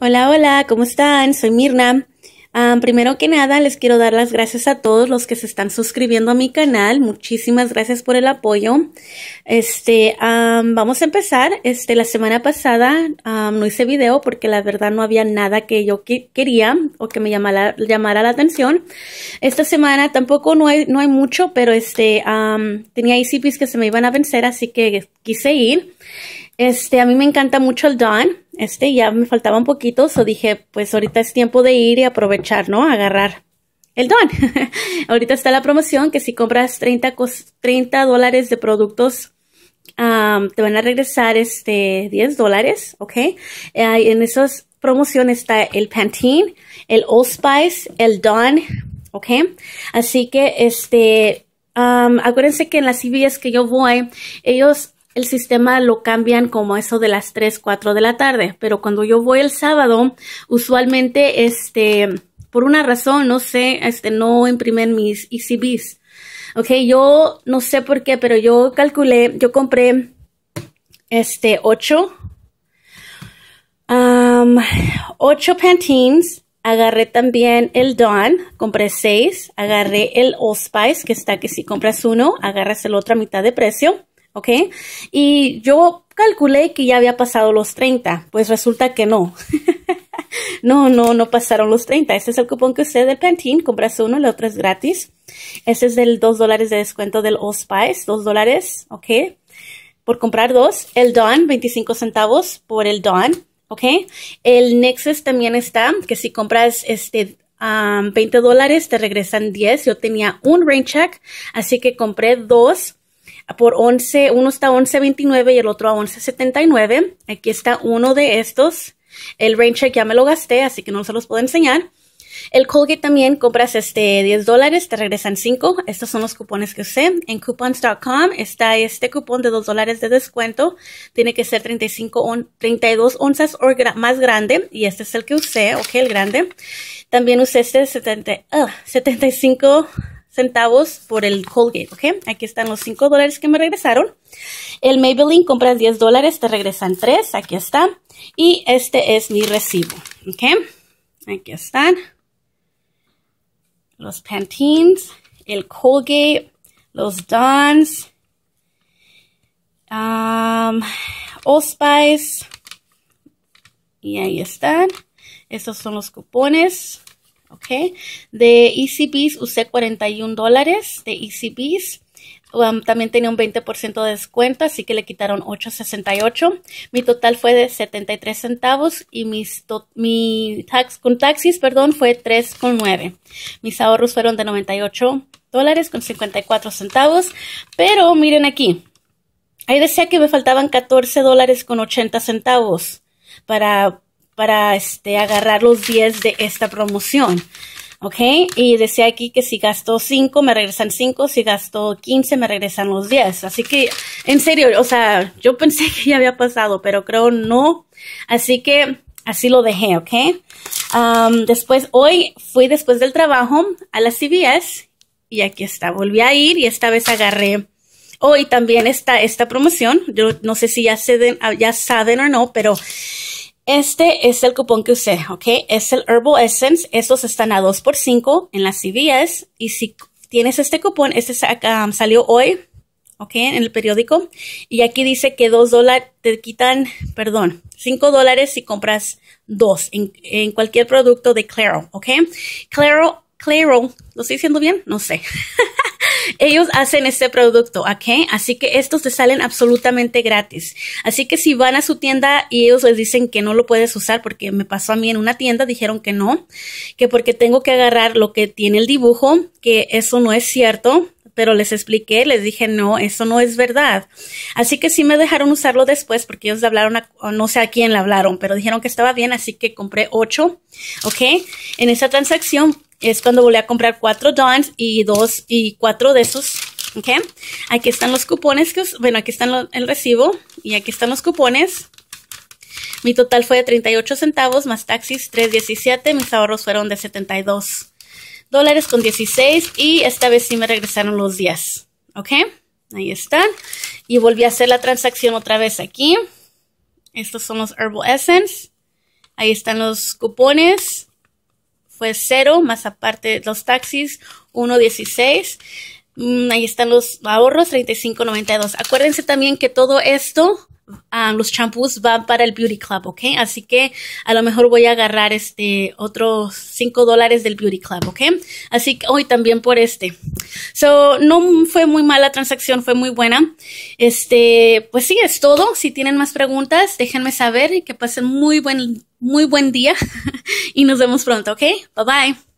Hola, hola, ¿cómo están? Soy Mirna. primero que nada, les quiero dar las gracias a todos los que se están suscribiendo a mi canal. Muchísimas gracias por el apoyo. Este, vamos a empezar. Este, la semana pasada no hice video porque la verdad no había nada que yo quería o que me llamara, la atención. Esta semana tampoco no hay, no hay mucho, pero este, tenía ICPs que se me iban a vencer, así que quise ir. Este, a mí me encanta mucho el Dawn este ya me faltaba un poquito, so dije, pues ahorita es tiempo de ir y aprovechar, ¿no? Agarrar el don. ahorita está la promoción que si compras 30, dólares de productos, te van a regresar este 10 dólares, ¿ok? en esas promociones está el Pantene, el Old Spice, el Don, ¿ok? Así que este, acuérdense que en las CVS que yo voy, ellos el sistema lo cambian como eso de las 3, 4 de la tarde, pero cuando yo voy el sábado, usualmente, este, por una razón, no sé, este, no imprimen mis ECBs. Ok, yo no sé por qué, pero yo calculé, yo compré, este, 8, um, 8 Pantines, agarré también el Dawn, compré 6, agarré el Old Spice, que está que si compras uno, agarras el otra mitad de precio. ¿ok? Y yo calculé que ya había pasado los 30, pues resulta que no. no, no, no pasaron los 30. Este es el cupón que usted del Pantene, compras uno, el otro es gratis. Este es del 2 dólares de descuento del All Spice, 2 dólares, ¿ok? Por comprar dos. El Dawn, 25 centavos por el Dawn, ¿ok? El Nexus también está, que si compras este 20 dólares te regresan 10. Yo tenía un rain check, así que compré dos por 11, uno está a 11.29 y el otro a 11.79. Aquí está uno de estos. El rain check ya me lo gasté, así que no se los puedo enseñar. El Colgate también compras este 10 dólares, te regresan 5. Estos son los cupones que usé. En coupons.com está este cupón de 2 dólares de descuento. Tiene que ser 35 32 onzas o más grande. Y este es el que usé, ok, el grande. También usé este de 70, 75 centavos por el Colgate, ¿ok? Aquí están los 5 dólares que me regresaron. El Maybelline compras 10 dólares, te regresan 3, aquí está. Y este es mi recibo, ¿ok? Aquí están los Pantines, el Colgate, los Dons, um, Spice, y ahí están. Estos son los cupones. ¿ok? De ECBs usé 41 dólares de ECBs. Um, también tenía un 20% de descuento, así que le quitaron 8.68. Mi total fue de 73 centavos y mis mi tax con taxis, perdón, fue 3.9. Mis ahorros fueron de 98 dólares con 54 centavos, pero miren aquí. Ahí decía que me faltaban 14 dólares con 80 centavos para para este, agarrar los 10 de esta promoción. ¿Ok? Y decía aquí que si gastó 5, me regresan 5, si gastó 15, me regresan los 10. Así que, en serio, o sea, yo pensé que ya había pasado, pero creo no. Así que así lo dejé, ¿ok? Um, después, hoy fui después del trabajo a las CBS y aquí está, volví a ir y esta vez agarré hoy también está esta promoción. Yo no sé si ya, se ya saben o no, pero este es el cupón que usé, ¿ok? Es el Herbal Essence. Estos están a 2 por 5 en las CVS. Y si tienes este cupón, este ah, salió hoy, ¿ok? En el periódico. Y aquí dice que 2 dólares te quitan, perdón, 5 dólares si compras 2 en, cualquier producto de Claro, ¿ok? Claro, Claro, ¿lo estoy diciendo bien? No sé. ellos hacen este producto, ¿ok? Así que estos te salen absolutamente gratis. Así que si van a su tienda y ellos les dicen que no lo puedes usar, porque me pasó a mí en una tienda, dijeron que no, que porque tengo que agarrar lo que tiene el dibujo, que eso no es cierto, pero les expliqué, les dije, no, eso no es verdad. Así que sí me dejaron usarlo después porque ellos hablaron, no sé a quién le hablaron, pero dijeron que estaba bien, así que compré ocho, ¿ok? En esa transacción es cuando volví a comprar cuatro Dons y dos y cuatro de esos. ¿Ok? Aquí están los cupones. Que bueno, aquí están el recibo y aquí están los cupones. Mi total fue de 38 centavos más taxis 3.17. Mis ahorros fueron de 72 dólares con 16 y esta vez sí me regresaron los 10. ¿Ok? Ahí están. Y volví a hacer la transacción otra vez aquí. Estos son los Herbal Essence. Ahí están los cupones fue cero, más aparte los taxis, 1.16. Mm, ahí están los ahorros, 35.92. Acuérdense también que todo esto, ah, los champús van para el Beauty Club, ¿ok? Así que a lo mejor voy a agarrar este otros 5 dólares del Beauty Club, ¿ok? Así que hoy también por este. So, no fue muy mala transacción, fue muy buena. Este, pues sí, es todo. Si tienen más preguntas, déjenme saber y que pasen muy buen muy buen día y nos vemos pronto, ¿ok? Bye bye.